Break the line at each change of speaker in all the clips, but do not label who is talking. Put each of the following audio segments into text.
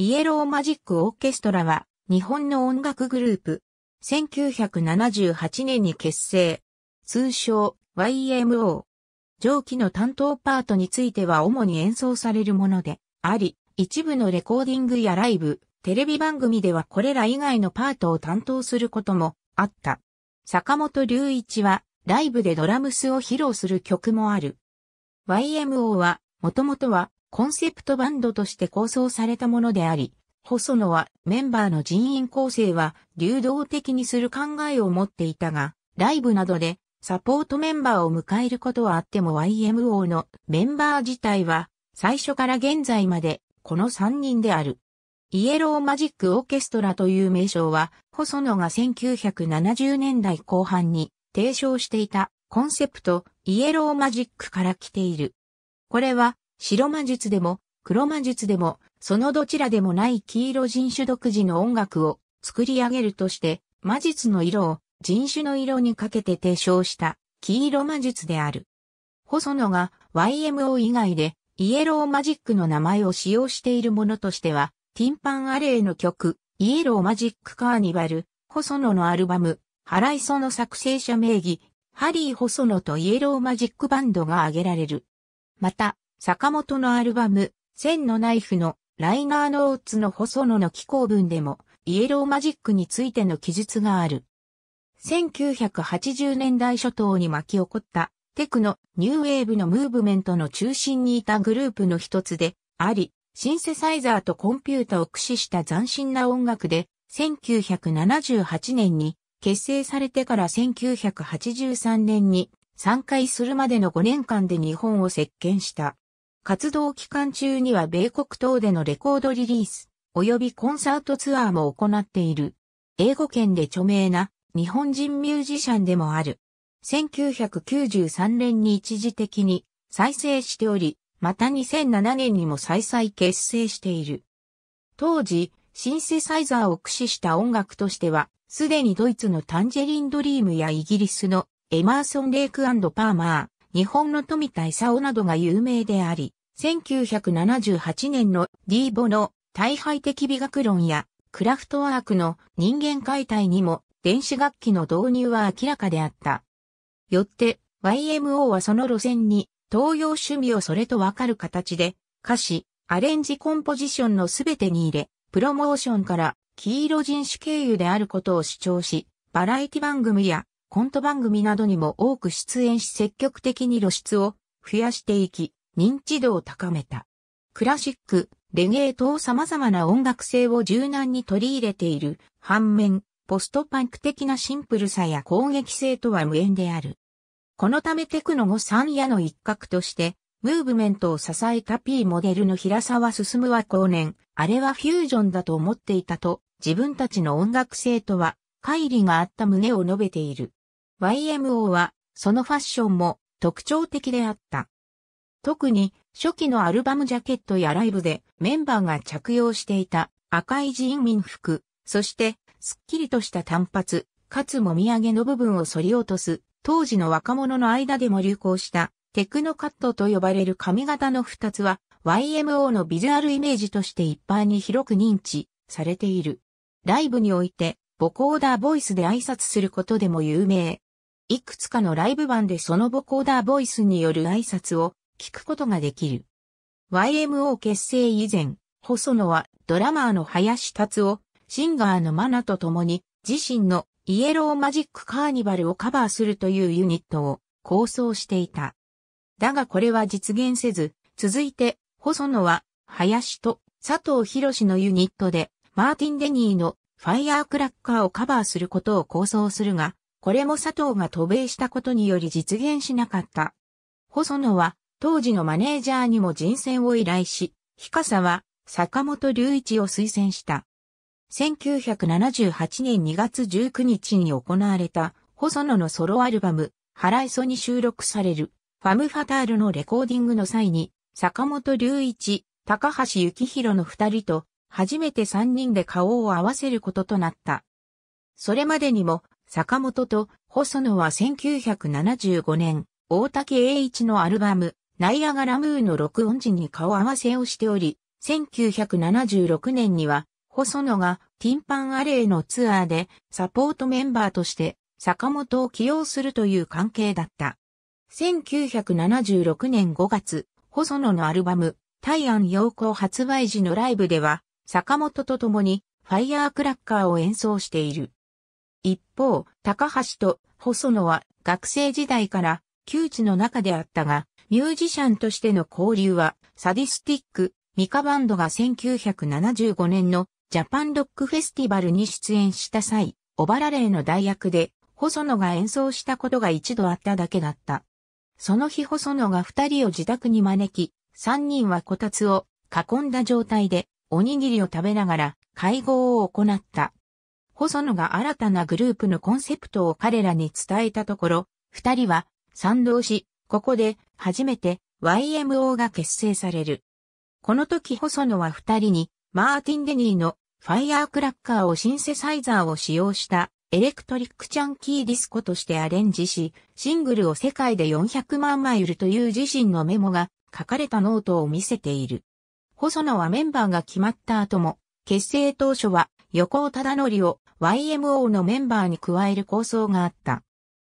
イエローマジックオーケストラは日本の音楽グループ。1978年に結成。通称 YMO。上記の担当パートについては主に演奏されるものであり、一部のレコーディングやライブ、テレビ番組ではこれら以外のパートを担当することもあった。坂本隆一はライブでドラムスを披露する曲もある。YMO はもともとはコンセプトバンドとして構想されたものであり、細野はメンバーの人員構成は流動的にする考えを持っていたが、ライブなどでサポートメンバーを迎えることはあっても YMO のメンバー自体は最初から現在までこの3人である。イエローマジックオーケストラという名称は、細野が1970年代後半に提唱していたコンセプトイエローマジックから来ている。これは白魔術でも黒魔術でも、そのどちらでもない黄色人種独自の音楽を作り上げるとして、魔術の色を人種の色にかけて提唱した黄色魔術である。細野が YMO 以外でイエローマジックの名前を使用しているものとしては、ティンパンアレイの曲、イエローマジックカーニバル、細野のアルバム、ハライソの作成者名義、ハリー・細野とイエローマジックバンドが挙げられる。また、坂本のアルバム、千のナイフのライナーノーツの細野の寄稿文でも、イエローマジックについての記述がある。1980年代初頭に巻き起こったテクノ、ニューウェーブのムーブメントの中心にいたグループの一つであり、シンセサイザーとコンピュータを駆使した斬新な音楽で、1978年に結成されてから1983年に3回するまでの5年間で日本を席巻した。活動期間中には米国等でのレコードリリース、及びコンサートツアーも行っている。英語圏で著名な日本人ミュージシャンでもある。1993年に一時的に再生しており、また2007年にも再々結成している。当時、シンセサイザーを駆使した音楽としては、すでにドイツのタンジェリンドリームやイギリスのエマーソン・レイクパーマー、日本の富田勲などが有名であり、1978年のディーボの大敗的美学論やクラフトワークの人間解体にも電子楽器の導入は明らかであった。よって YMO はその路線に東洋趣味をそれとわかる形で歌詞、アレンジコンポジションのすべてに入れ、プロモーションから黄色人種経由であることを主張し、バラエティ番組やコント番組などにも多く出演し積極的に露出を増やしていき、認知度を高めた。クラシック、レゲエ等様々な音楽性を柔軟に取り入れている。反面、ポストパンク的なシンプルさや攻撃性とは無縁である。このためテクノ後三夜の一角として、ムーブメントを支えた P モデルの平沢進は後年、あれはフュージョンだと思っていたと、自分たちの音楽性とは、乖離があった旨を述べている。YMO は、そのファッションも特徴的であった。特に、初期のアルバムジャケットやライブでメンバーが着用していた赤い人民服、そして、すっきりとした短髪、かつもみあげの部分を反り落とす、当時の若者の間でも流行した、テクノカットと呼ばれる髪型の二つは、YMO のビジュアルイメージとして一般に広く認知されている。ライブにおいて、ボコーダーボイスで挨拶することでも有名。いくつかのライブ版でそのボコーダーボイスによる挨拶を聞くことができる。YMO 結成以前、細野はドラマーの林達夫、シンガーのマナと共に自身のイエローマジックカーニバルをカバーするというユニットを構想していた。だがこれは実現せず、続いて細野は林と佐藤博士のユニットでマーティン・デニーのファイアークラッカーをカバーすることを構想するが、これも佐藤が渡米したことにより実現しなかった。細野は当時のマネージャーにも人選を依頼し、日笠は坂本隆一を推薦した。1978年2月19日に行われた細野のソロアルバム、腹いそに収録されるファム・ファタールのレコーディングの際に、坂本隆一、高橋幸宏の二人と初めて三人で顔を合わせることとなった。それまでにも坂本と細野は1975年、大竹栄一のアルバム、ナイアガラムーの録音時に顔合わせをしており、1976年には、細野がティンパンアレーのツアーでサポートメンバーとして坂本を起用するという関係だった。1976年5月、細野のアルバム、タイアン陽光発売時のライブでは、坂本と共にファイヤークラッカーを演奏している。一方、高橋と細野は学生時代から窮地の中であったが、ミュージシャンとしての交流は、サディスティック、ミカバンドが1975年のジャパンロックフェスティバルに出演した際、オバラレーの代役で、細野が演奏したことが一度あっただけだった。その日細野が二人を自宅に招き、三人はこたつを囲んだ状態で、おにぎりを食べながら会合を行った。細野が新たなグループのコンセプトを彼らに伝えたところ、二人は賛同し、ここで初めて YMO が結成される。この時細野は二人にマーティン・デニーのファイアークラッカーをシンセサイザーを使用したエレクトリックチャンキーディスコとしてアレンジし、シングルを世界で400万枚売るという自身のメモが書かれたノートを見せている。細野はメンバーが決まった後も、結成当初は横尾忠則を YMO のメンバーに加える構想があった。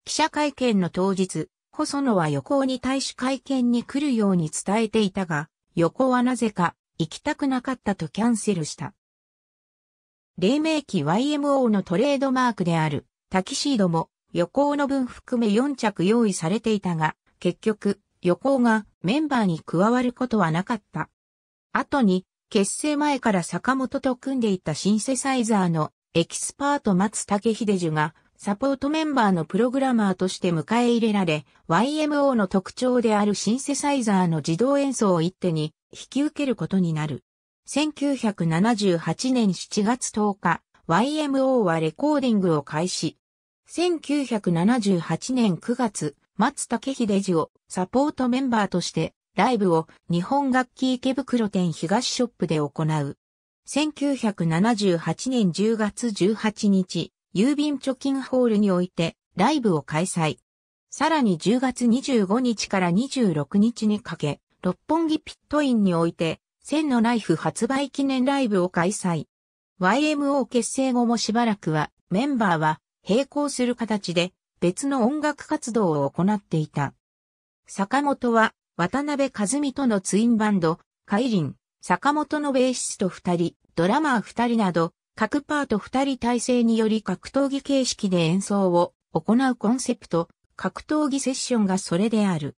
記者会見の当日、細野は横尾に対し会見に来るように伝えていたが、横尾はなぜか行きたくなかったとキャンセルした。黎明期 YMO のトレードマークであるタキシードも横尾の分含め4着用意されていたが、結局、横尾がメンバーに加わることはなかった。後に結成前から坂本と組んでいたシンセサイザーのエキスパート松竹秀樹がサポートメンバーのプログラマーとして迎え入れられ、YMO の特徴であるシンセサイザーの自動演奏を一手に引き受けることになる。1978年7月10日、YMO はレコーディングを開始。1978年9月、松竹秀樹をサポートメンバーとしてライブを日本楽器池袋店東ショップで行う。1978年10月18日、郵便貯金ホールにおいてライブを開催。さらに10月25日から26日にかけ、六本木ピットインにおいて、千のナイフ発売記念ライブを開催。YMO 結成後もしばらくは、メンバーは並行する形で別の音楽活動を行っていた。坂本は渡辺和美とのツインバンド、カイリン、坂本のベーシスト二人、ドラマー二人など、各パート二人体制により格闘技形式で演奏を行うコンセプト、格闘技セッションがそれである。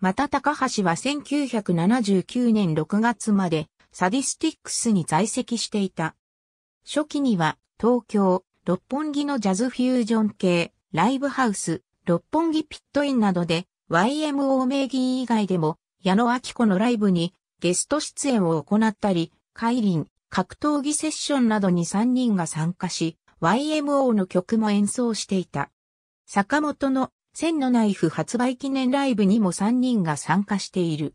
また高橋は1979年6月までサディスティックスに在籍していた。初期には東京、六本木のジャズフュージョン系、ライブハウス、六本木ピットインなどで YMO 名義以外でも、矢野明子のライブにゲスト出演を行ったり、海林、格闘技セッションなどに3人が参加し、YMO の曲も演奏していた。坂本の千のナイフ発売記念ライブにも3人が参加している。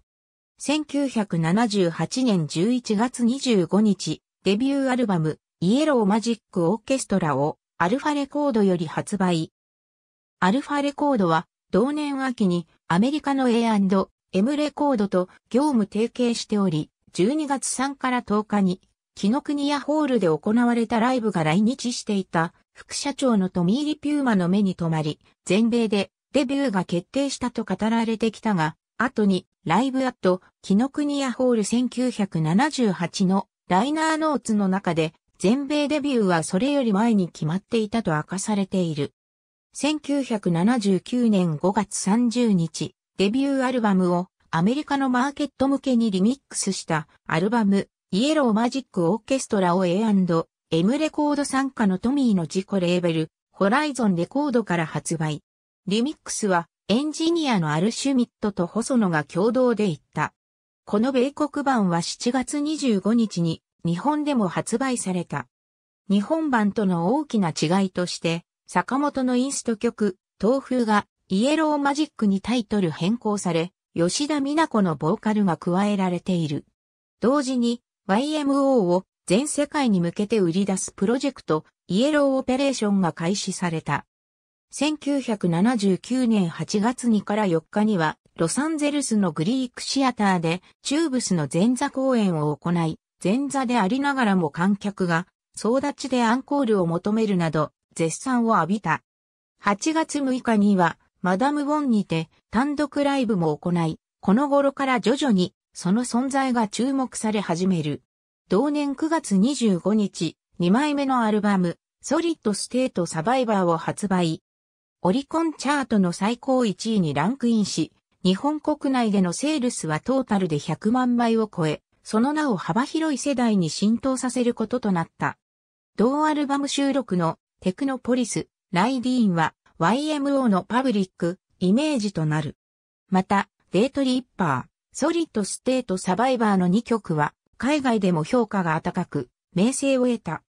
1978年11月25日、デビューアルバム、イエローマジックオーケストラをアルファレコードより発売。アルファレコードは同年秋にアメリカの A&M レコードと業務提携しており、12月3から10日に、木の国屋ホールで行われたライブが来日していた副社長のトミーリ・ピューマの目に留まり、全米でデビューが決定したと語られてきたが、後にライブアット木の国屋ホール1978のライナーノーツの中で全米デビューはそれより前に決まっていたと明かされている。1979年5月30日、デビューアルバムをアメリカのマーケット向けにリミックスしたアルバム、イエローマジックオーケストラを A&M レコード参加のトミーの自己レーベル、ホライゾンレコードから発売。リミックスはエンジニアのアルシュミットと細野が共同で言った。この米国版は7月25日に日本でも発売された。日本版との大きな違いとして、坂本のインスト曲、東風がイエローマジックにタイトル変更され、吉田美奈子のボーカルが加えられている。同時に YMO を全世界に向けて売り出すプロジェクトイエローオペレーションが開始された。1979年8月2から4日にはロサンゼルスのグリークシアターでチューブスの前座公演を行い、前座でありながらも観客が総立ちでアンコールを求めるなど絶賛を浴びた。8月6日には、マダム・ボンにて単独ライブも行い、この頃から徐々にその存在が注目され始める。同年9月25日、2枚目のアルバム、ソリッド・ステート・サバイバーを発売。オリコンチャートの最高1位にランクインし、日本国内でのセールスはトータルで100万枚を超え、その名を幅広い世代に浸透させることとなった。同アルバム収録のテクノポリス、ライディーンは YMO のパブリック、イメージとなる。また、デートリッパー、ソリッドステートサバイバーの2曲は、海外でも評価が高く、名声を得た。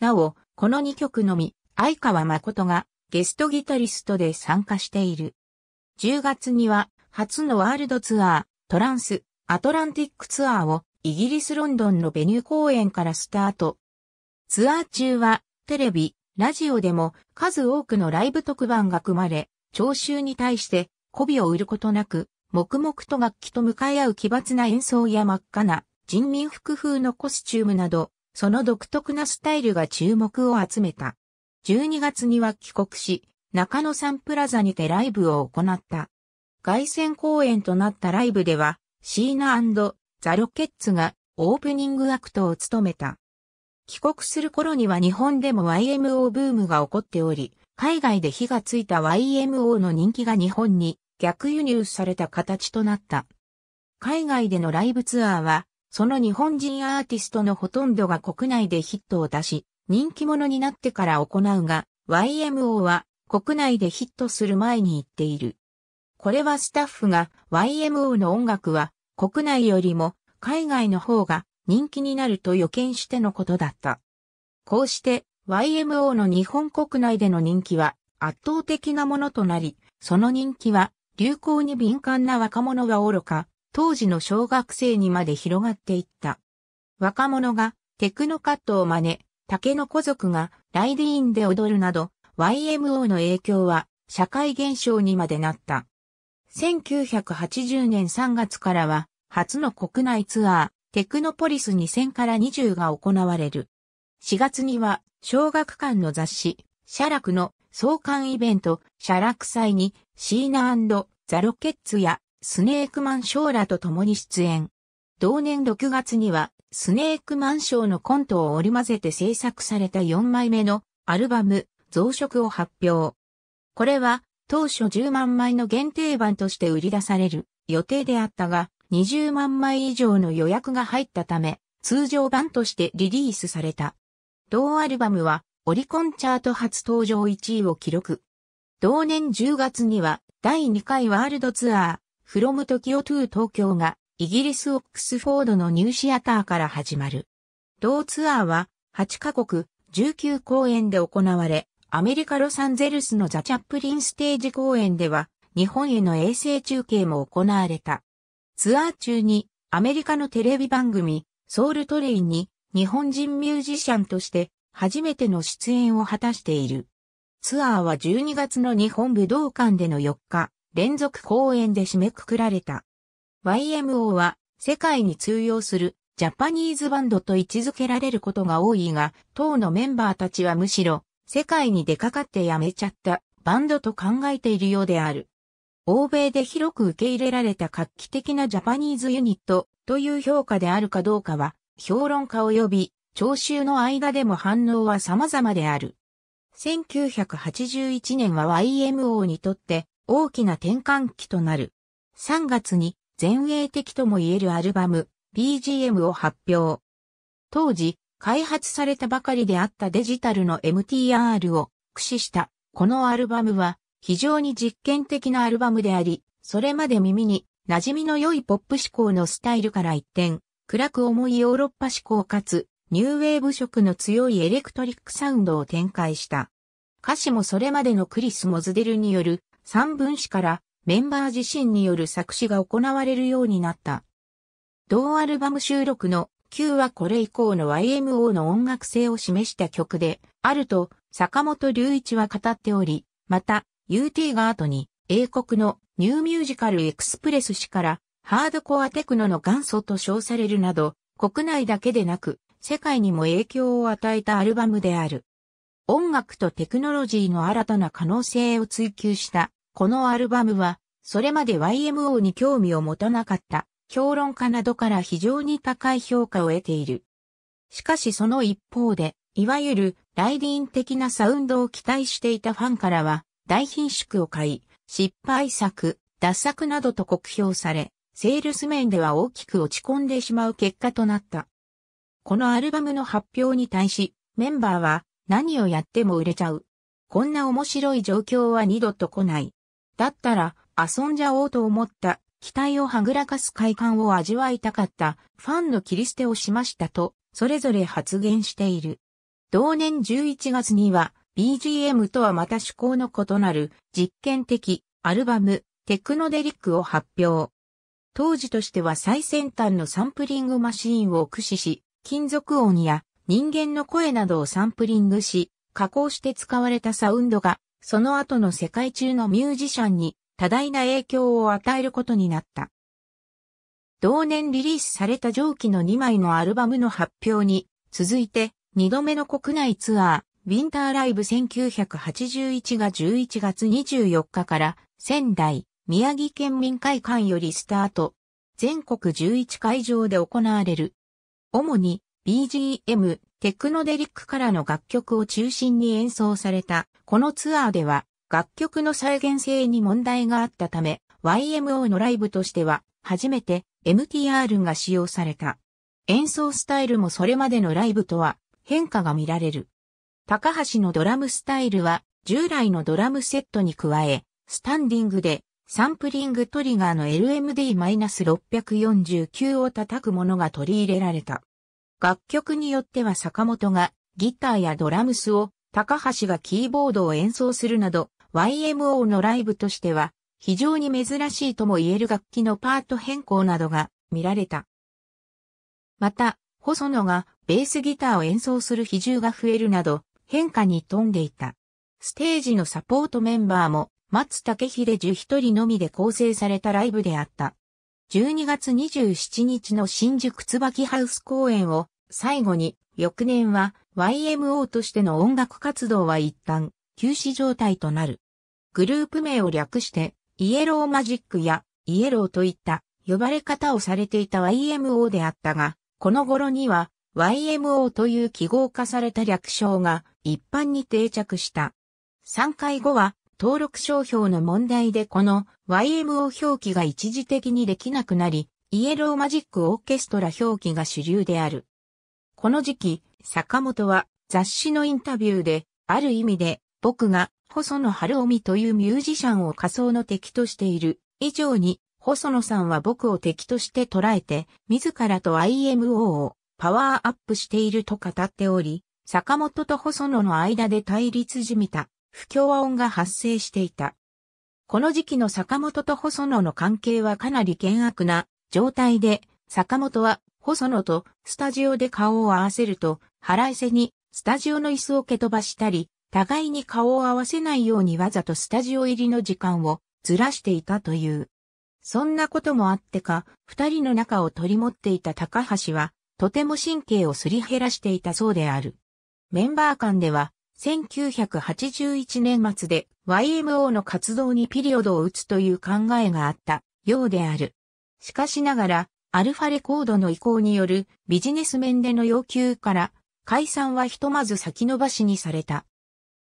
なお、この2曲のみ、相川誠がゲストギタリストで参加している。10月には、初のワールドツアー、トランス、アトランティックツアーを、イギリスロンドンのベニュー公演からスタート。ツアー中は、テレビ、ラジオでも数多くのライブ特番が組まれ、聴衆に対して媚びを売ることなく、黙々と楽器と向かい合う奇抜な演奏や真っ赤な人民服風のコスチュームなど、その独特なスタイルが注目を集めた。12月には帰国し、中野サンプラザにてライブを行った。凱旋公演となったライブでは、シーナザ・ロケッツがオープニングアクトを務めた。帰国する頃には日本でも YMO ブームが起こっており、海外で火がついた YMO の人気が日本に逆輸入された形となった。海外でのライブツアーは、その日本人アーティストのほとんどが国内でヒットを出し、人気者になってから行うが、YMO は国内でヒットする前に言っている。これはスタッフが YMO の音楽は国内よりも海外の方が人気になると予見してのことだった。こうして YMO の日本国内での人気は圧倒的なものとなり、その人気は流行に敏感な若者が愚か、当時の小学生にまで広がっていった。若者がテクノカットを真似、竹の子族がライディーンで踊るなど、YMO の影響は社会現象にまでなった。1980年3月からは初の国内ツアー、テクノポリス2000から20が行われる。4月には、小学館の雑誌、ラクの創刊イベント、ラク祭に、シーナザロケッツや、スネークマンショーらと共に出演。同年6月には、スネークマンショーのコントを織り交ぜて制作された4枚目のアルバム、増殖を発表。これは、当初10万枚の限定版として売り出される予定であったが、20万枚以上の予約が入ったため、通常版としてリリースされた。同アルバムはオリコンチャート初登場1位を記録。同年10月には第2回ワールドツアー、from t o k ゥ o to 東京がイギリスオックスフォードのニューシアターから始まる。同ツアーは8カ国19公演で行われ、アメリカロサンゼルスのザ・チャップリンステージ公演では日本への衛星中継も行われた。ツアー中にアメリカのテレビ番組ソウルトレインに日本人ミュージシャンとして初めての出演を果たしている。ツアーは12月の日本武道館での4日連続公演で締めくくられた。YMO は世界に通用するジャパニーズバンドと位置づけられることが多いが、当のメンバーたちはむしろ世界に出かかってやめちゃったバンドと考えているようである。欧米で広く受け入れられた画期的なジャパニーズユニットという評価であるかどうかは、評論家及び聴衆の間でも反応は様々である。1981年は YMO にとって大きな転換期となる。3月に前衛的とも言えるアルバム BGM を発表。当時、開発されたばかりであったデジタルの MTR を駆使したこのアルバムは非常に実験的なアルバムであり、それまで耳に馴染みの良いポップ思考のスタイルから一転、暗く重いヨーロッパ思考かつ、ニューウェーブ色の強いエレクトリックサウンドを展開した。歌詞もそれまでのクリス・モズデルによる三分詞からメンバー自身による作詞が行われるようになった。同アルバム収録の Q はこれ以降の YMO の音楽性を示した曲であると坂本隆一は語っており、また UT が後に英国のニューミュージカルエクスプレス誌からハードコアテクノの元祖と称されるなど国内だけでなく世界にも影響を与えたアルバムである。音楽とテクノロジーの新たな可能性を追求したこのアルバムはそれまで YMO に興味を持たなかった評論家などから非常に高い評価を得ている。しかしその一方で、いわゆるライディーン的なサウンドを期待していたファンからは、大品縮を買い、失敗作、脱作などと酷評され、セールス面では大きく落ち込んでしまう結果となった。このアルバムの発表に対し、メンバーは何をやっても売れちゃう。こんな面白い状況は二度と来ない。だったら遊んじゃおうと思った期待をはぐらかす快感を味わいたかったファンの切り捨てをしましたと、それぞれ発言している。同年11月には BGM とはまた趣向の異なる実験的アルバムテクノデリックを発表。当時としては最先端のサンプリングマシーンを駆使し、金属音や人間の声などをサンプリングし、加工して使われたサウンドが、その後の世界中のミュージシャンに多大な影響を与えることになった。同年リリースされた上記の2枚のアルバムの発表に、続いて2度目の国内ツアー、ウィンターライブ1981が11月24日から仙台、宮城県民会館よりスタート。全国11会場で行われる。主に BGM、テクノデリックからの楽曲を中心に演奏された、このツアーでは、楽曲の再現性に問題があったため、YMO のライブとしては、初めて MTR が使用された。演奏スタイルもそれまでのライブとは変化が見られる。高橋のドラムスタイルは従来のドラムセットに加え、スタンディングでサンプリングトリガーの LMD-649 を叩くものが取り入れられた。楽曲によっては坂本がギターやドラムスを、高橋がキーボードを演奏するなど、YMO のライブとしては非常に珍しいとも言える楽器のパート変更などが見られた。また、細野がベースギターを演奏する比重が増えるなど、変化に富んでいた。ステージのサポートメンバーも松竹秀樹一人のみで構成されたライブであった。12月27日の新宿椿ハウス公演を最後に翌年は YMO としての音楽活動は一旦休止状態となる。グループ名を略してイエローマジックやイエローといった呼ばれ方をされていた YMO であったが、この頃には YMO という記号化された略称が一般に定着した。3回後は登録商標の問題でこの YMO 表記が一時的にできなくなり、イエローマジックオーケストラ表記が主流である。この時期、坂本は雑誌のインタビューで、ある意味で僕が細野晴臣というミュージシャンを仮想の敵としている以上に、細野さんは僕を敵として捉えて、自らと IMO をパワーアップしていると語っており、坂本と細野の間で対立じみた不協和音が発生していた。この時期の坂本と細野の関係はかなり険悪な状態で、坂本は細野とスタジオで顔を合わせると腹いせにスタジオの椅子を蹴飛ばしたり、互いに顔を合わせないようにわざとスタジオ入りの時間をずらしていたという。そんなこともあってか、二人の仲を取り持っていた高橋は、とても神経をすり減らしていたそうである。メンバー間では、1981年末で YMO の活動にピリオドを打つという考えがあったようである。しかしながら、アルファレコードの意向によるビジネス面での要求から解散はひとまず先延ばしにされた。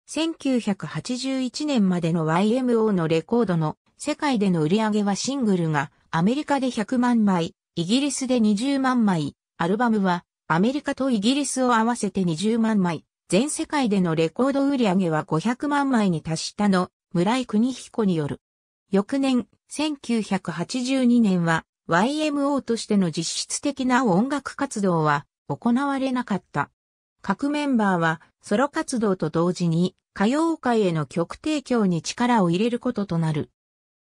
1981年までの YMO のレコードの世界での売り上げはシングルがアメリカで100万枚、イギリスで20万枚、アルバムはアメリカとイギリスを合わせて20万枚、全世界でのレコード売上は500万枚に達したの、村井邦彦による。翌年、1982年は YMO としての実質的な音楽活動は行われなかった。各メンバーはソロ活動と同時に歌謡界への曲提供に力を入れることとなる。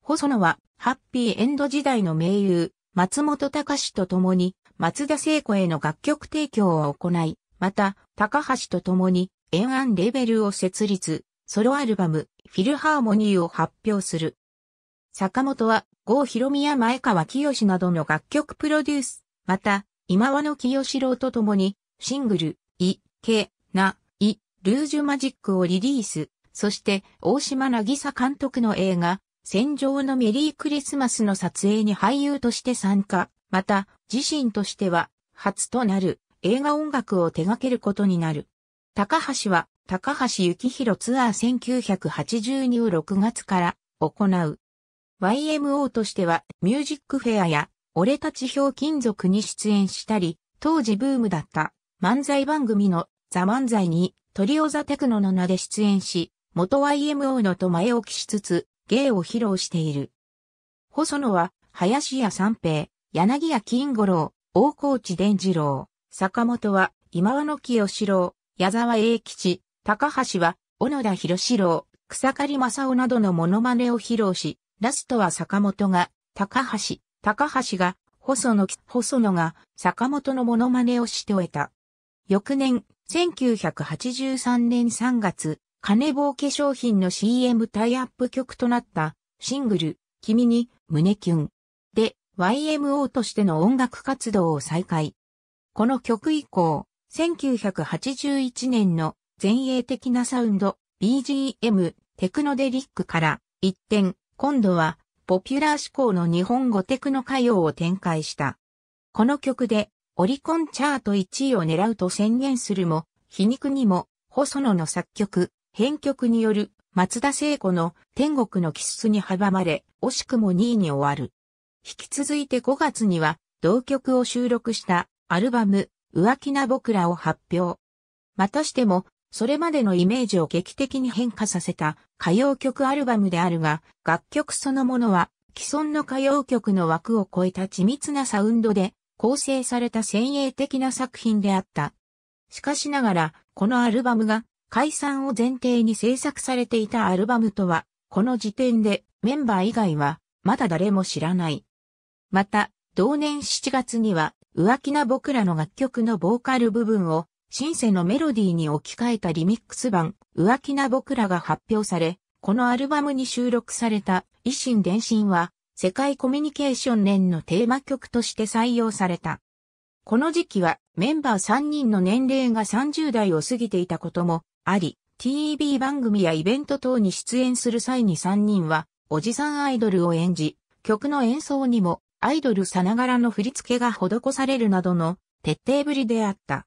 細野はハッピーエンド時代の盟友、松本隆と共に松田聖子への楽曲提供を行い、また、高橋と共に、延安レベルを設立、ソロアルバム、フィルハーモニーを発表する。坂本は、郷ひろみや前川清などの楽曲プロデュース、また、今和の清志郎と共に、シングル、い、け、な、い、ルージュマジックをリリース、そして、大島渚監督の映画、戦場のメリークリスマスの撮影に俳優として参加。また、自身としては、初となる映画音楽を手掛けることになる。高橋は、高橋幸宏ツアー1982を6月から行う。YMO としては、ミュージックフェアや、俺たち表金属に出演したり、当時ブームだった漫才番組のザ・漫才にトリオザ・テクノの名で出演し、元 YMO のと前置きしつつ、芸を披露している。細野は、林家三平、柳谷金五郎、大河内伝次郎、坂本は今和野清志郎、矢沢永吉、高橋は小野田博志郎、草刈正雄などのモノマネを披露し、ラストは坂本が、高橋、高橋が、細野、細野が坂本のモノマネをして終えた。翌年、1983年3月、金棒化粧品の CM タイアップ曲となったシングル、君に胸キュン YMO としての音楽活動を再開。この曲以降、1981年の前衛的なサウンド、BGM、テクノデリックから一転、今度はポピュラー志向の日本語テクノ歌謡を展開した。この曲でオリコンチャート1位を狙うと宣言するも、皮肉にも、細野の作曲、編曲による松田聖子の天国のキスに阻まれ、惜しくも2位に終わる。引き続いて5月には、同曲を収録したアルバム、浮気な僕らを発表。またしても、それまでのイメージを劇的に変化させた歌謡曲アルバムであるが、楽曲そのものは既存の歌謡曲の枠を超えた緻密なサウンドで構成された先鋭的な作品であった。しかしながら、このアルバムが解散を前提に制作されていたアルバムとは、この時点でメンバー以外はまだ誰も知らない。また、同年7月には、浮気な僕らの楽曲のボーカル部分を、シンセのメロディーに置き換えたリミックス版、浮気な僕らが発表され、このアルバムに収録された、維新伝心は、世界コミュニケーション年のテーマ曲として採用された。この時期はメンバー3人の年齢が30代を過ぎていたこともあり、TV 番組やイベント等に出演する際に3人は、おじさんアイドルを演じ、曲の演奏にもアイドルさながらの振り付けが施されるなどの徹底ぶりであった。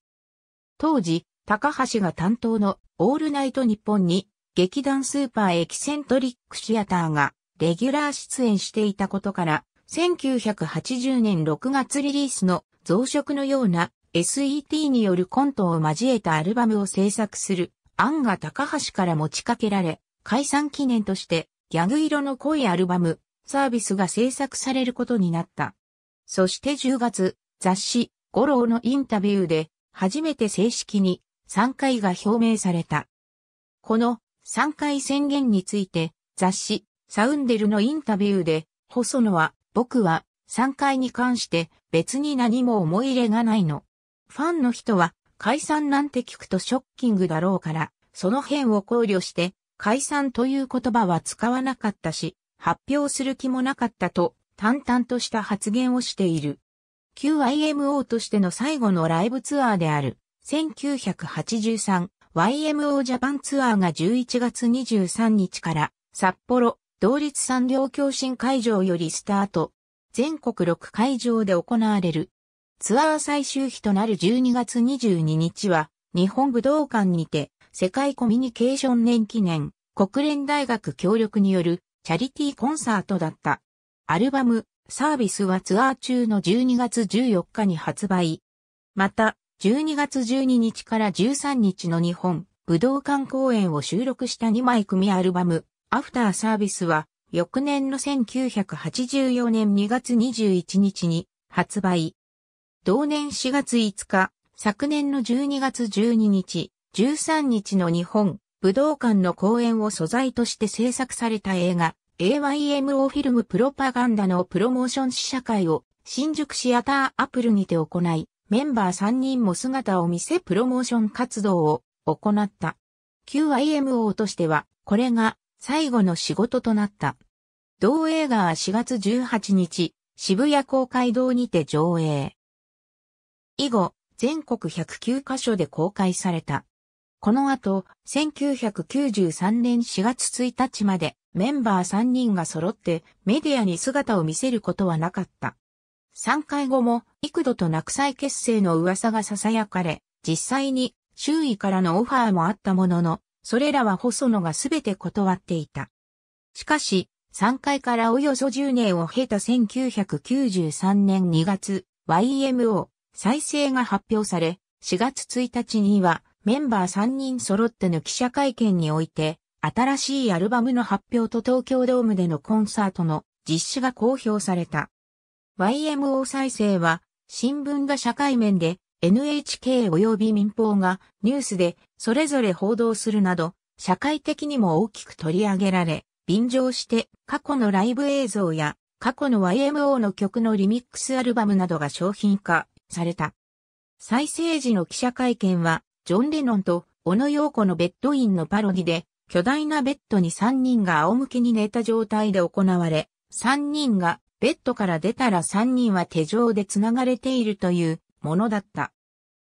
当時、高橋が担当のオールナイト日本に劇団スーパーエキセントリックシアターがレギュラー出演していたことから、1980年6月リリースの増殖のような SET によるコントを交えたアルバムを制作する案が高橋から持ちかけられ、解散記念としてギャグ色の濃いアルバムサービスが制作されることになった。そして10月、雑誌、五郎のインタビューで、初めて正式に参回が表明された。この参回宣言について、雑誌、サウンデルのインタビューで、細野は、僕は、参回に関して別に何も思い入れがないの。ファンの人は、解散なんて聞くとショッキングだろうから、その辺を考慮して、解散という言葉は使わなかったし、発表する気もなかったと淡々とした発言をしている。q YMO としての最後のライブツアーである 1983YMO ジャパンツアーが11月23日から札幌同立産業共振会場よりスタート。全国6会場で行われる。ツアー最終日となる12月22日は日本武道館にて世界コミュニケーション年記念国連大学協力によるチャリティーコンサートだった。アルバム、サービスはツアー中の12月14日に発売。また、12月12日から13日の日本武道館公演を収録した2枚組アルバム、アフターサービスは、翌年の1984年2月21日に発売。同年4月5日、昨年の12月12日、13日の日本武道館の公演を素材として制作された映画、AYMO フィルムプロパガンダのプロモーション試写会を新宿シアターアップルにて行い、メンバー3人も姿を見せプロモーション活動を行った。QIMO としては、これが最後の仕事となった。同映画は4月18日、渋谷公会堂にて上映。以後、全国109カ所で公開された。この後、1993年4月1日までメンバー3人が揃ってメディアに姿を見せることはなかった。3回後も幾度と落災結成の噂が囁かれ、実際に周囲からのオファーもあったものの、それらは細野がすべて断っていた。しかし、3回からおよそ10年を経た1993年2月、YMO 再生が発表され、4月1日にはメンバー3人揃っての記者会見において、新しいアルバムの発表と東京ドームでのコンサートの実施が公表された。YMO 再生は、新聞が社会面で NHK 及び民放がニュースでそれぞれ報道するなど、社会的にも大きく取り上げられ、便乗して過去のライブ映像や過去の YMO の曲のリミックスアルバムなどが商品化された。再生時の記者会見はジョン・レノンと小野洋子のベッドインのパロディで、巨大なベッドに3人が仰向けに寝た状態で行われ、3人がベッドから出たら3人は手錠で繋がれているというものだった。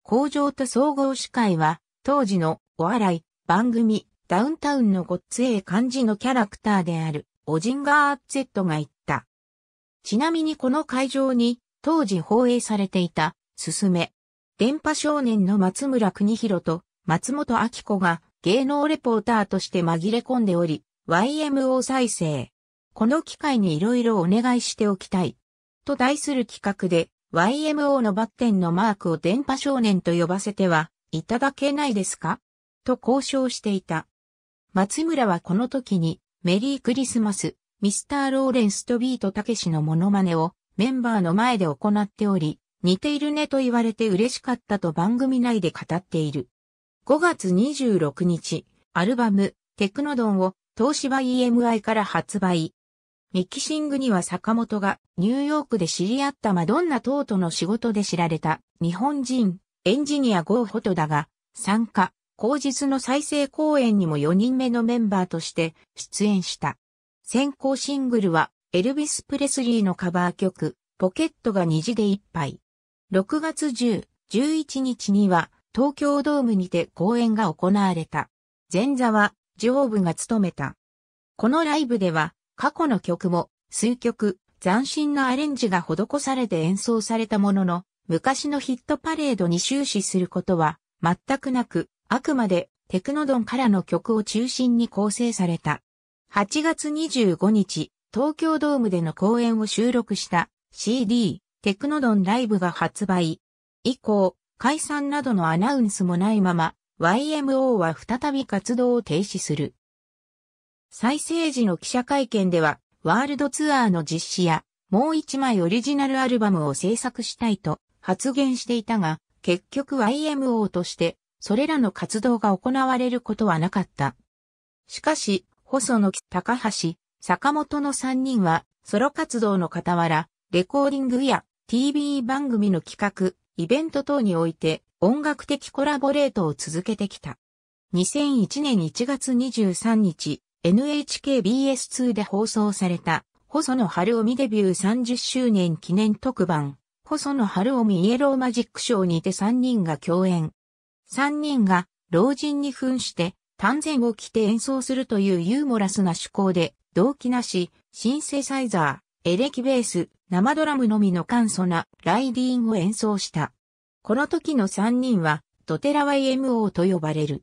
工場と総合司会は、当時のお笑い、番組、ダウンタウンのごっつええ感じのキャラクターである、オジンガー・ z ットが言った。ちなみにこの会場に、当時放映されていた、すすめ、電波少年の松村邦弘と松本明子が芸能レポーターとして紛れ込んでおり、YMO 再生。この機会に色々お願いしておきたい。と題する企画で、YMO のバッテンのマークを電波少年と呼ばせては、いただけないですかと交渉していた。松村はこの時に、メリークリスマス、ミスター・ローレンスとビートたけしのモノマネをメンバーの前で行っており、似ているねと言われて嬉しかったと番組内で語っている。5月26日、アルバム、テクノドンを東芝 EMI から発売。ミキシングには坂本がニューヨークで知り合ったマドンナ等との仕事で知られた日本人エンジニアゴーホトだが参加、後日の再生公演にも4人目のメンバーとして出演した。先行シングルはエルビス・プレスリーのカバー曲ポケットが虹で一杯。6月10、11日には東京ドームにて公演が行われた。前座はジオーブが務めた。このライブでは過去の曲も数曲斬新なアレンジが施されて演奏されたものの昔のヒットパレードに終始することは全くなくあくまでテクノドンからの曲を中心に構成された。8月25日、東京ドームでの公演を収録した CD テクノドンライブが発売。以降、解散などのアナウンスもないまま、YMO は再び活動を停止する。再生時の記者会見では、ワールドツアーの実施や、もう一枚オリジナルアルバムを制作したいと発言していたが、結局 YMO として、それらの活動が行われることはなかった。しかし、細野、高橋、坂本の3人は、ソロ活動の傍ら、レコーディングや TV 番組の企画、イベント等において音楽的コラボレートを続けてきた。2001年1月23日、NHKBS2 で放送された、細野晴臣デビュー30周年記念特番、細野晴臣イエローマジックショーにて3人が共演。3人が老人に扮して丹前を着て演奏するというユーモラスな趣向で、動機なし、シンセサイザー、エレキベース、生ドラムのみの簡素なライディーンを演奏した。この時の3人は、ドテラ YMO と呼ばれる。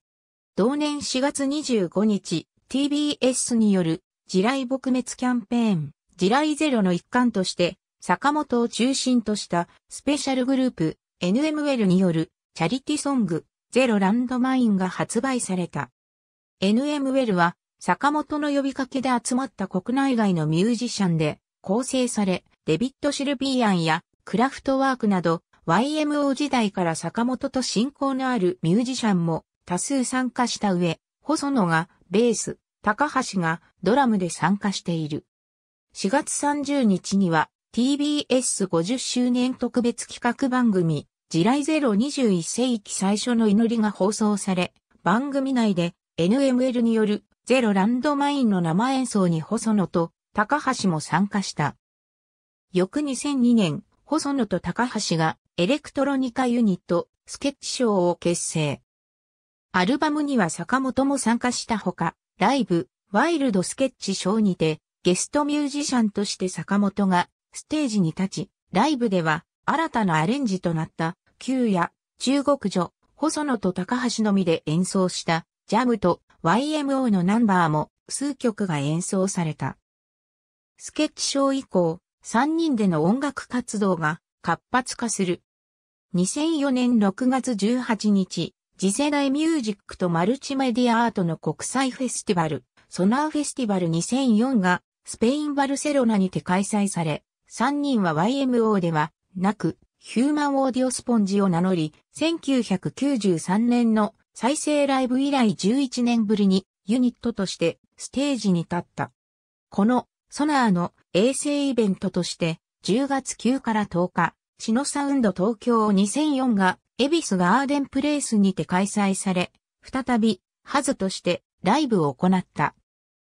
同年4月25日、TBS による地雷撲滅キャンペーン、地雷ゼロの一環として、坂本を中心としたスペシャルグループ NML によるチャリティソングゼロランドマインが発売された。NML は坂本の呼びかけで集まった国内外のミュージシャンで構成され、デビッド・シルビーアンやクラフトワークなど YMO 時代から坂本と親交のあるミュージシャンも多数参加した上、細野がベース、高橋がドラムで参加している。4月30日には TBS50 周年特別企画番組、地雷ゼロ21世紀最初の祈りが放送され、番組内で NML によるゼロランドマインの生演奏に細野と高橋も参加した。翌2002年、細野と高橋がエレクトロニカユニット、スケッチショーを結成。アルバムには坂本も参加したほか、ライブ、ワイルドスケッチショーにて、ゲストミュージシャンとして坂本がステージに立ち、ライブでは新たなアレンジとなった、旧や中国女、細野と高橋のみで演奏したジャムと YMO のナンバーも数曲が演奏された。スケッチショー以降、3人での音楽活動が活発化する。2004年6月18日、次世代ミュージックとマルチメディアアートの国際フェスティバル、ソナーフェスティバル2004がスペインバルセロナにて開催され、3人は YMO ではなく、ヒューマンオーディオスポンジを名乗り、1993年の再生ライブ以来11年ぶりにユニットとしてステージに立った。このソナーの衛星イベントとして、10月9から10日、シノサウンド東京2004が、エビスガーデンプレイスにて開催され、再び、ハズとして、ライブを行った。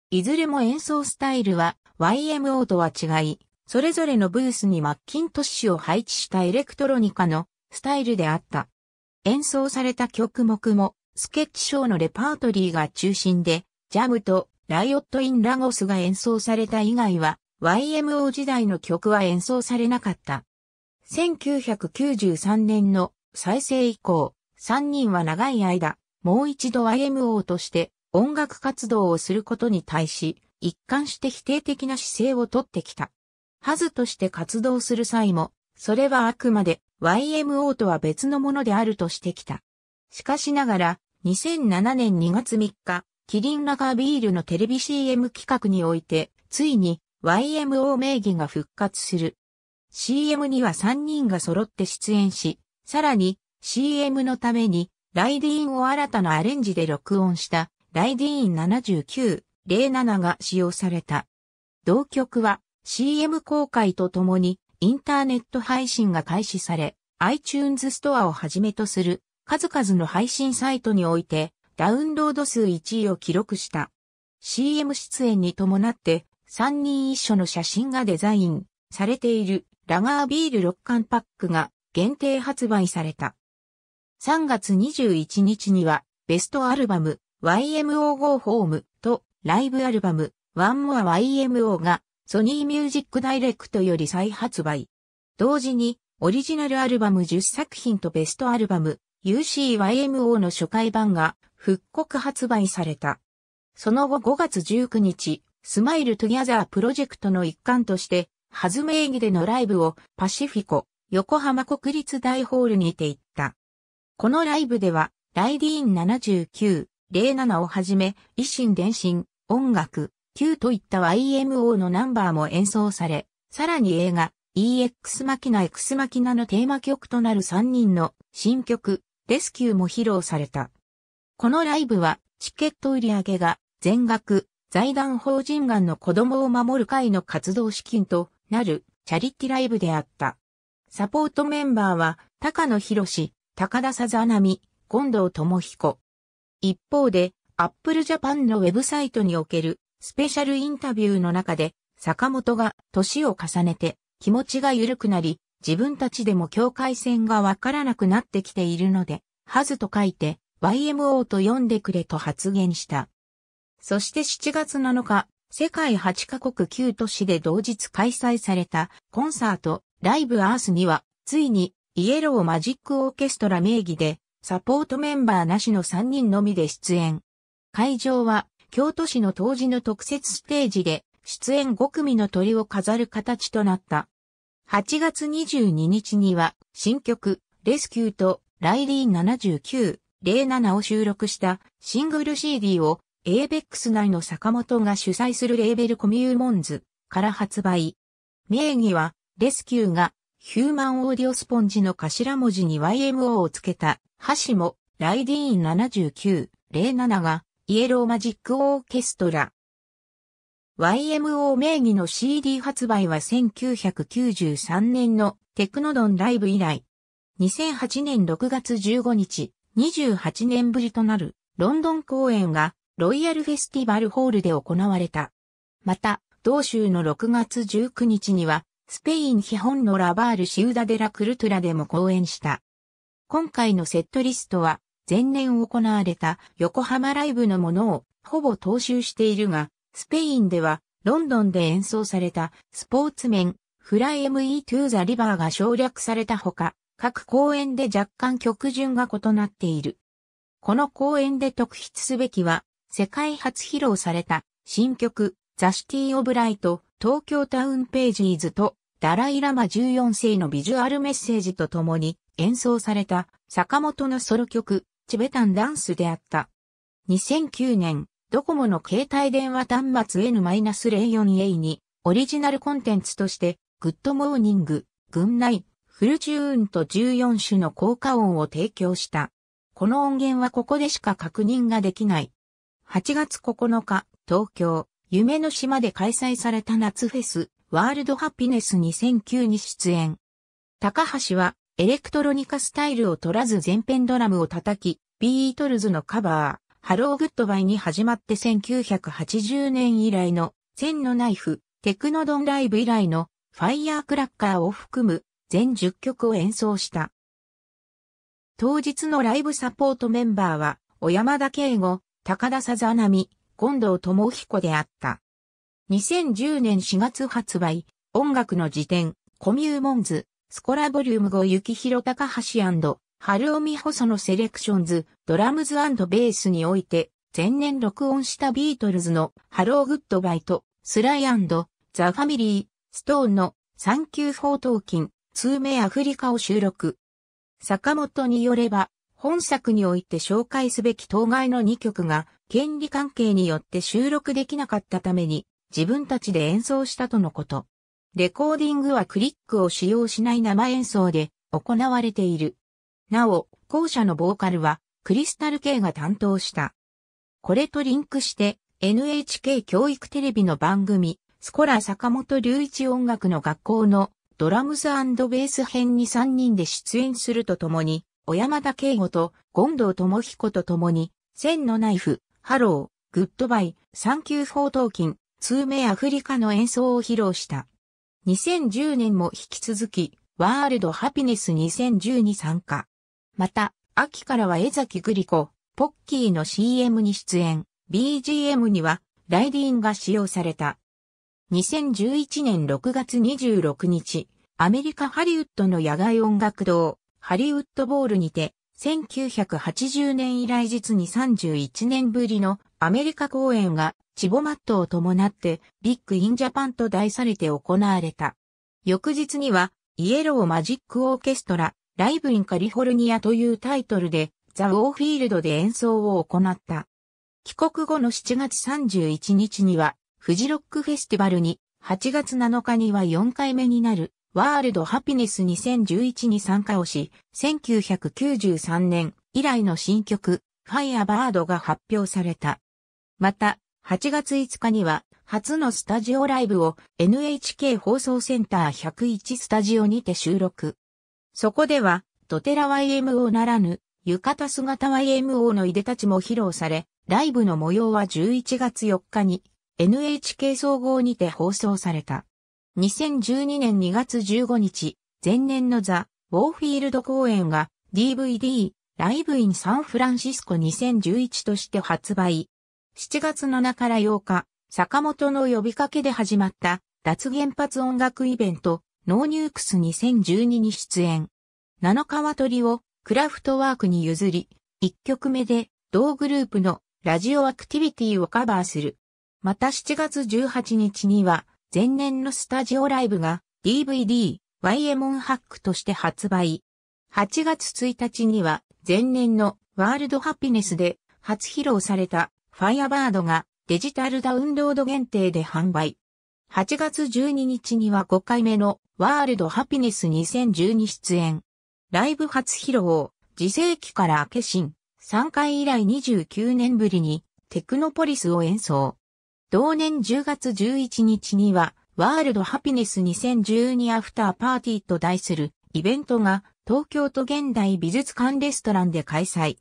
いずれも演奏スタイルは YMO とは違い、それぞれのブースにマッキントッシュを配置したエレクトロニカのスタイルであった。演奏された曲目もスケッチショーのレパートリーが中心で、ジャムとライオット・イン・ラゴスが演奏された以外は YMO 時代の曲は演奏されなかった。1993年の再生以降、3人は長い間、もう一度 YMO として音楽活動をすることに対し、一貫して否定的な姿勢をとってきた。ハズとして活動する際も、それはあくまで YMO とは別のものであるとしてきた。しかしながら、2007年2月3日、キリンラガービールのテレビ CM 企画において、ついに YMO 名義が復活する。CM には3人が揃って出演し、さらに CM のためにライディーンを新たなアレンジで録音したライディーン7907が使用された。同曲は CM 公開とともにインターネット配信が開始され、iTunes ストアをはじめとする数々の配信サイトにおいてダウンロード数1位を記録した。CM 出演に伴って三人一緒の写真がデザインされているラガービール六缶パックが限定発売された。3月21日にはベストアルバム YMO Go Home とライブアルバム One More YMO がソニーミュージックダイレクトより再発売。同時にオリジナルアルバム10作品とベストアルバム UCYMO の初回版が復刻発売された。その後5月19日、スマイルトゥギャザープロジェクトの一環として、ずめ名義でのライブをパシフィコ、横浜国立大ホールにて行った。このライブでは、ライディーン79、07をはじめ、一心伝心、音楽、Q といった YMO のナンバーも演奏され、さらに映画、EX マキナ X マキナのテーマ曲となる3人の新曲、レスキューも披露された。このライブは、チケット売り上げが全額財団法人癌の子供を守る会の活動資金となるチャリティライブであった。サポートメンバーは、高野博士、高田さざなみ、近藤智彦。一方で、アップルジャパンのウェブサイトにおけるスペシャルインタビューの中で、坂本が年を重ねて気持ちが緩くなり、自分たちでも境界線がわからなくなってきているので、はずと書いて、YMO と読んでくれと発言した。そして7月7日、世界8カ国9都市で同日開催されたコンサート、ライブアースには、ついに、イエローマジックオーケストラ名義で、サポートメンバーなしの3人のみで出演。会場は、京都市の当時の特設ステージで、出演5組の鳥を飾る形となった。8月22日には、新曲、レスキューと、ライリー79、07を収録したシングル CD をエーベックス内の坂本が主催するレーベルコミューモンズから発売。名義は、レスキューが、ヒューマンオーディオスポンジの頭文字に YMO をつけた、橋も、ライディーン79、07が、イエローマジックオーケストラ。YMO 名義の CD 発売は1993年のテクノドンライブ以来、2008年6月15日、28年ぶりとなるロンドン公演がロイヤルフェスティバルホールで行われた。また、同州の6月19日には、スペイン基本のラバールシウダデラクルトゥラでも公演した。今回のセットリストは、前年行われた横浜ライブのものをほぼ踏襲しているが、スペインではロンドンで演奏されたスポーツ面、フライ ME イ o t ザ・リバーが省略されたほか、各公演で若干曲順が異なっている。この公演で特筆すべきは、世界初披露された新曲ザ・シティ・オブ・ライト、東京タウン・ページーズとダライ・ラマ14世のビジュアルメッセージと共に演奏された坂本のソロ曲、チベタンダンスであった。2009年、ドコモの携帯電話端末 N-04A にオリジナルコンテンツとしてグッドモーニング、グ内、フルチューンと14種の効果音を提供した。この音源はここでしか確認ができない8月9日、東京、夢の島で開催された夏フェス、ワールドハピネス2009に出演。高橋は、エレクトロニカスタイルを取らず全編ドラムを叩き、ビートルズのカバー、ハローグッドバイに始まって1980年以来の、千のナイフ、テクノドンライブ以来の、ファイヤークラッカーを含む、全10曲を演奏した。当日のライブサポートメンバーは、小山田圭吾、高田さざなみ、近藤智彦であった。2010年4月発売、音楽の辞典、コミューモンズ、スコラボリューム5雪広高橋春尾美細のセレクションズ、ドラムズベースにおいて、前年録音したビートルズのハローグッドバイト、スライザ・ファミリー、ストーンのサンキュー・フォートーキン、2名アフリカを収録。坂本によれば、本作において紹介すべき当該の2曲が権利関係によって収録できなかったために自分たちで演奏したとのこと。レコーディングはクリックを使用しない生演奏で行われている。なお、後者のボーカルはクリスタル系が担当した。これとリンクして NHK 教育テレビの番組スコラ坂本隆一音楽の学校のドラムズベース編に3人で出演するとともに小山田圭吾と権藤智彦と共に、千のナイフ、ハロー、グッドバイ、サンキューフォートーキン、ツメイ。アフリカの演奏を披露した。2010年も引き続き、ワールドハピネス2010に参加。また、秋からは江崎グリコ、ポッキーの CM に出演、BGM には、ライディーンが使用された。2011年6月26日、アメリカハリウッドの野外音楽堂、ハリウッドボールにて、1980年以来実に31年ぶりのアメリカ公演がチボマットを伴ってビッグインジャパンと題されて行われた。翌日にはイエローマジックオーケストラライブインカリフォルニアというタイトルでザ・ウォーフィールドで演奏を行った。帰国後の7月31日にはフジロックフェスティバルに8月7日には4回目になるワールドハピネス2011に参加をし、1993年以来の新曲、ファイアバードが発表された。また、8月5日には、初のスタジオライブを NHK 放送センター101スタジオにて収録。そこでは、ドテラ YMO ならぬ、浴衣姿 YMO のいでたちも披露され、ライブの模様は11月4日に NHK 総合にて放送された。2012年2月15日、前年のザ・ウォーフィールド公演が DVD ライブインサンフランシスコ2011として発売。7月7から8日、坂本の呼びかけで始まった脱原発音楽イベントノーニュークス2012に出演。7日は鳥をクラフトワークに譲り、1曲目で同グループのラジオアクティビティをカバーする。また7月18日には前年のスタジオライブが DVD、ワイエモンハックとして発売。8月1日には前年のワールドハピネスで初披露されたファイアバードがデジタルダウンロード限定で販売。8月12日には5回目のワールドハピネス2012出演。ライブ初披露、を自世紀から明け新、3回以来29年ぶりにテクノポリスを演奏。同年10月11日には、ワールドハピネス2012アフターパーティーと題するイベントが東京都現代美術館レストランで開催。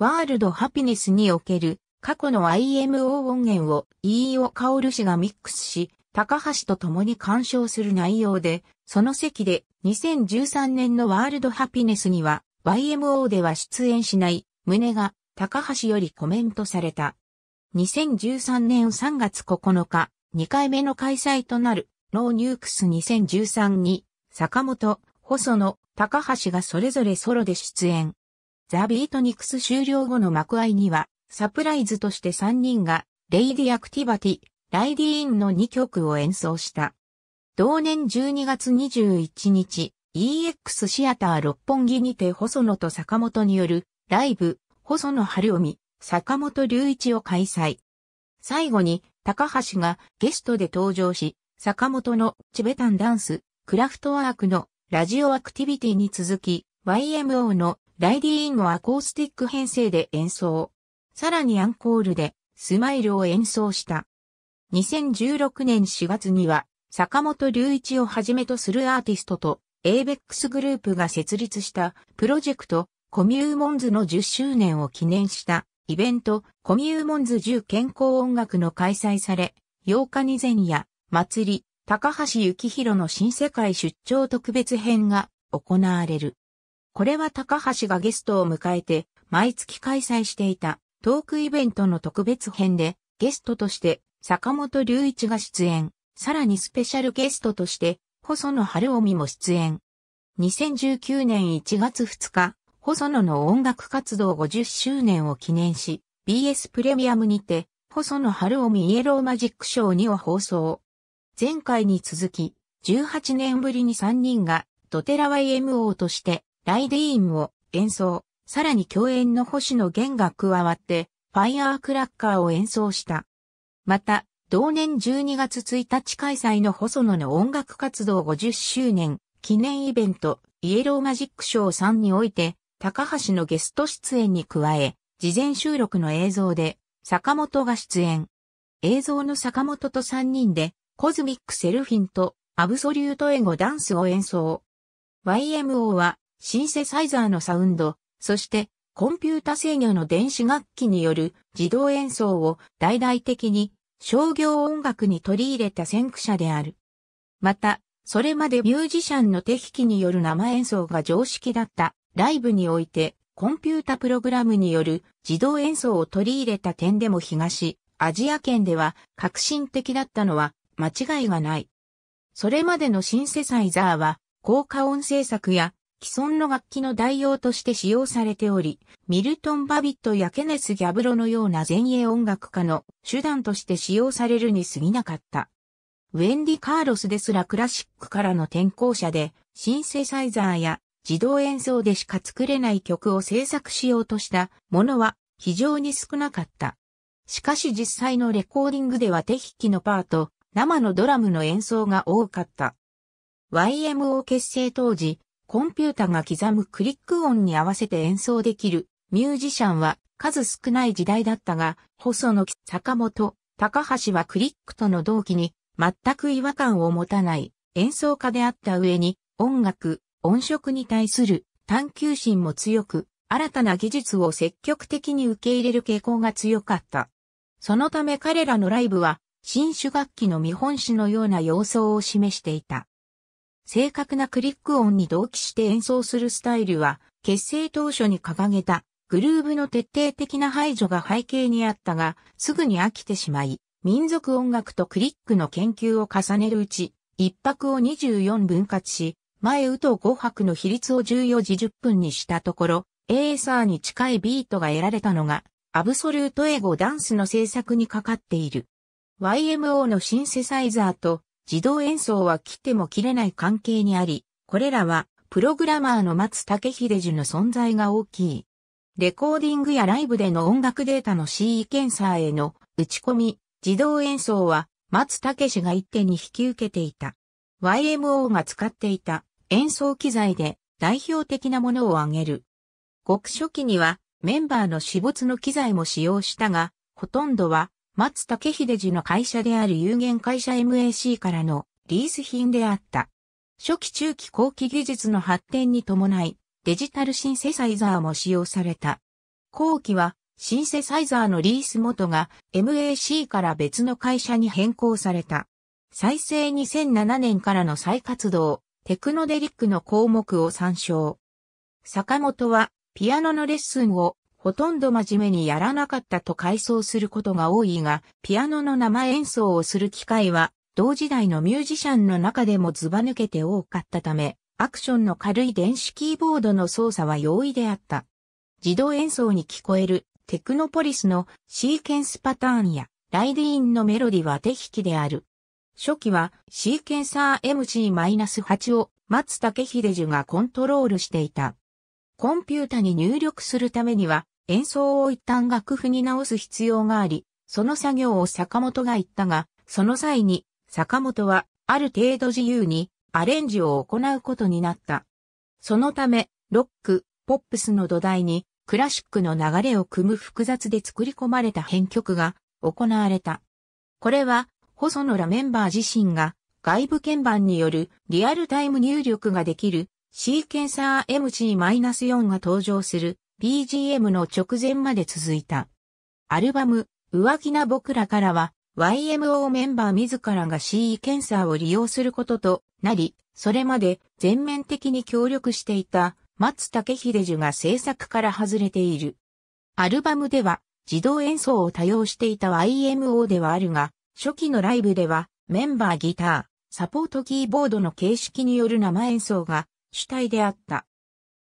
ワールドハピネスにおける過去の IMO 音源を飯尾ル氏がミックスし、高橋と共に鑑賞する内容で、その席で2013年のワールドハピネスには YMO では出演しない旨が高橋よりコメントされた。2013年3月9日、2回目の開催となる、ローニュークス2013に、坂本、細野、高橋がそれぞれソロで出演。ザ・ビートニクス終了後の幕開には、サプライズとして3人が、レイディ・アクティバティ、ライディーンの2曲を演奏した。同年12月21日、EX シアター六本木にて細野と坂本による、ライブ、細野晴臣、坂本隆一を開催。最後に、高橋がゲストで登場し、坂本のチベタンダンス、クラフトワークのラジオアクティビティに続き、YMO のライディーンをアコースティック編成で演奏。さらにアンコールでスマイルを演奏した。2016年4月には、坂本隆一をはじめとするアーティストと、ABEX グループが設立したプロジェクト、コミューモンズの10周年を記念したイベント、コミューモンズ10健康音楽の開催され、8日に前夜、祭り、高橋幸宏の新世界出張特別編が行われる。これは高橋がゲストを迎えて、毎月開催していたトークイベントの特別編で、ゲストとして坂本隆一が出演、さらにスペシャルゲストとして、細野晴臣も出演。2019年1月2日、細野の音楽活動50周年を記念し、BS プレミアムにて、細野晴臣イエローマジックショー2を放送。前回に続き、18年ぶりに3人が、ドテラ YMO として、ライディーンを演奏、さらに共演の星野源が加わって、ファイアークラッカーを演奏した。また、同年12月1日開催の細野の音楽活動50周年記念イベントイエローマジックショー3において高橋のゲスト出演に加え、事前収録の映像で、坂本が出演。映像の坂本と3人で、コズミックセルフィンとアブソリュートエゴダンスを演奏。YMO は、シンセサイザーのサウンド、そしてコンピュータ制御の電子楽器による自動演奏を大々的に商業音楽に取り入れた先駆者である。また、それまでミュージシャンの手引きによる生演奏が常識だったライブにおいてコンピュータプログラムによる自動演奏を取り入れた点でも東アジア圏では革新的だったのは間違いがない。それまでのシンセサイザーは効果音制作や既存の楽器の代用として使用されており、ミルトン・バビットやケネス・ギャブロのような前衛音楽家の手段として使用されるに過ぎなかった。ウェンディ・カーロスですらクラシックからの転校者で、シンセサイザーや自動演奏でしか作れない曲を制作しようとしたものは非常に少なかった。しかし実際のレコーディングでは手引きのパート、生のドラムの演奏が多かった。YMO 結成当時、コンピュータが刻むクリック音に合わせて演奏できるミュージシャンは数少ない時代だったが、細野、坂本、高橋はクリックとの同期に全く違和感を持たない演奏家であった上に音楽、音色に対する探求心も強く、新たな技術を積極的に受け入れる傾向が強かった。そのため彼らのライブは、新種楽器の見本誌のような様相を示していた。正確なクリック音に同期して演奏するスタイルは、結成当初に掲げたグルーブの徹底的な排除が背景にあったが、すぐに飽きてしまい、民族音楽とクリックの研究を重ねるうち、一泊を24分割し、前宇と5拍の比率を14時10分にしたところ、エーサーに近いビートが得られたのが、アブソルートエゴダンスの制作にかかっている。YMO のシンセサイザーと自動演奏は切っても切れない関係にあり、これらはプログラマーの松竹秀樹の存在が大きい。レコーディングやライブでの音楽データの CE 検査への打ち込み、自動演奏は松竹氏が一手に引き受けていた。YMO が使っていた演奏機材で代表的なものを挙げる。極初期にはメンバーの私物の機材も使用したが、ほとんどは松竹秀治の会社である有限会社 MAC からのリース品であった。初期中期後期技術の発展に伴い、デジタルシンセサイザーも使用された。後期はシンセサイザーのリース元が MAC から別の会社に変更された。再生2007年からの再活動、テクノデリックの項目を参照。坂本はピアノのレッスンをほとんど真面目にやらなかったと回想することが多いが、ピアノの生演奏をする機会は同時代のミュージシャンの中でもズバ抜けて多かったため、アクションの軽い電子キーボードの操作は容易であった。自動演奏に聞こえるテクノポリスのシーケンスパターンやライディーンのメロディは手引きである。初期はシーケンサー MC-8 を松竹秀樹がコントロールしていた。コンピュータに入力するためには演奏を一旦楽譜に直す必要があり、その作業を坂本が言ったが、その際に坂本はある程度自由にアレンジを行うことになった。そのため、ロック、ポップスの土台にクラシックの流れを組む複雑で作り込まれた編曲が行われた。これは細野らメンバー自身が外部鍵盤によるリアルタイム入力ができるシーケンサー MG-4 が登場する BGM の直前まで続いた。アルバム、浮気な僕らからは YMO メンバー自らがシーケンサーを利用することとなり、それまで全面的に協力していた松竹秀樹が制作から外れている。アルバムでは自動演奏を多用していた YMO ではあるが、初期のライブでは、メンバーギター、サポートキーボードの形式による生演奏が主体であった。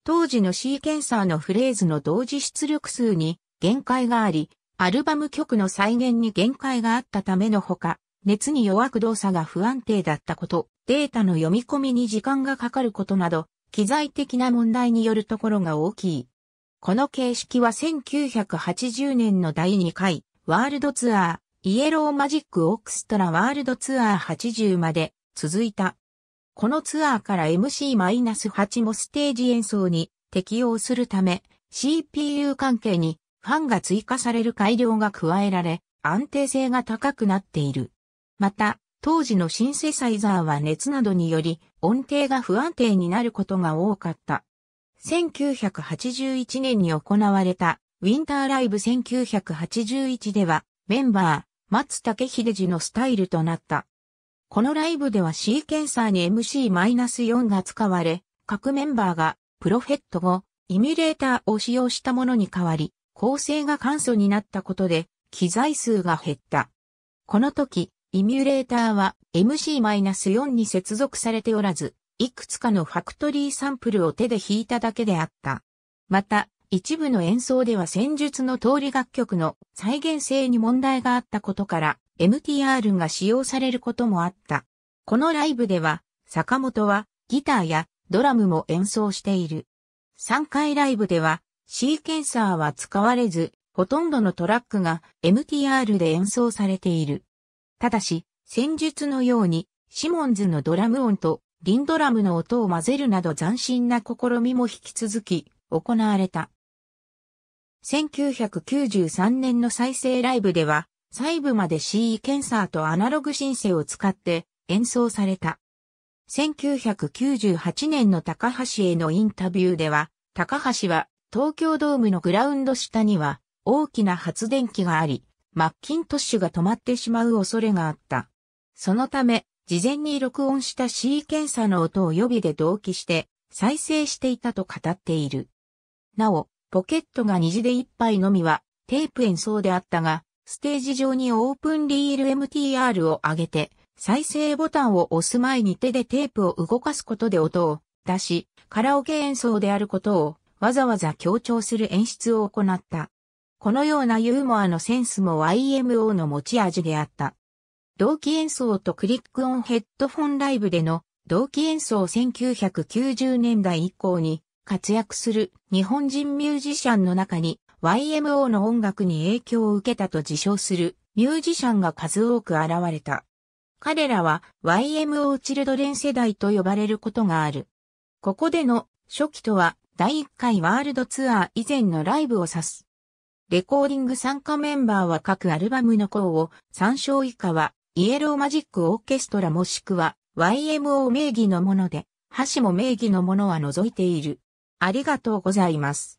当時のシーケンサーのフレーズの同時出力数に限界があり、アルバム曲の再現に限界があったためのほか、熱に弱く動作が不安定だったこと、データの読み込みに時間がかかることなど、機材的な問題によるところが大きい。この形式は1980年の第2回ワールドツアー、イエローマジックオークストラワールドツアー80まで続いた。このツアーから MC-8 もステージ演奏に適用するため CPU 関係にファンが追加される改良が加えられ安定性が高くなっている。また、当時のシンセサイザーは熱などにより音程が不安定になることが多かった。1981年に行われたウィンターライブ1981ではメンバー、松竹秀治のスタイルとなった。このライブではシーケンサーに MC-4 が使われ、各メンバーがプロフェット後、イミュレーターを使用したものに変わり、構成が簡素になったことで、機材数が減った。この時、イミュレーターは MC-4 に接続されておらず、いくつかのファクトリーサンプルを手で弾いただけであった。また、一部の演奏では戦術の通り楽曲の再現性に問題があったことから MTR が使用されることもあった。このライブでは坂本はギターやドラムも演奏している。3回ライブではシーケンサーは使われずほとんどのトラックが MTR で演奏されている。ただし戦術のようにシモンズのドラム音とリンドラムの音を混ぜるなど斬新な試みも引き続き行われた。1993年の再生ライブでは、細部まで C e ケンサーとアナログシンセを使って演奏された。1998年の高橋へのインタビューでは、高橋は東京ドームのグラウンド下には大きな発電機があり、マッキントッシュが止まってしまう恐れがあった。そのため、事前に録音した C 検査の音を予備で同期して再生していたと語っている。なお、ポケットが虹で一杯のみはテープ演奏であったが、ステージ上にオープンリール MTR を上げて、再生ボタンを押す前に手でテープを動かすことで音を出し、カラオケ演奏であることをわざわざ強調する演出を行った。このようなユーモアのセンスも YMO の持ち味であった。同期演奏とクリックオンヘッドフォンライブでの同期演奏1990年代以降に活躍する日本人ミュージシャンの中に YMO の音楽に影響を受けたと自称するミュージシャンが数多く現れた。彼らは YMO チルドレン世代と呼ばれることがある。ここでの初期とは第1回ワールドツアー以前のライブを指す。レコーディング参加メンバーは各アルバムの項を参照以下はイエローマジックオーケストラもしくは YMO 名義のもので、箸も名義のものは除いている。ありがとうございます。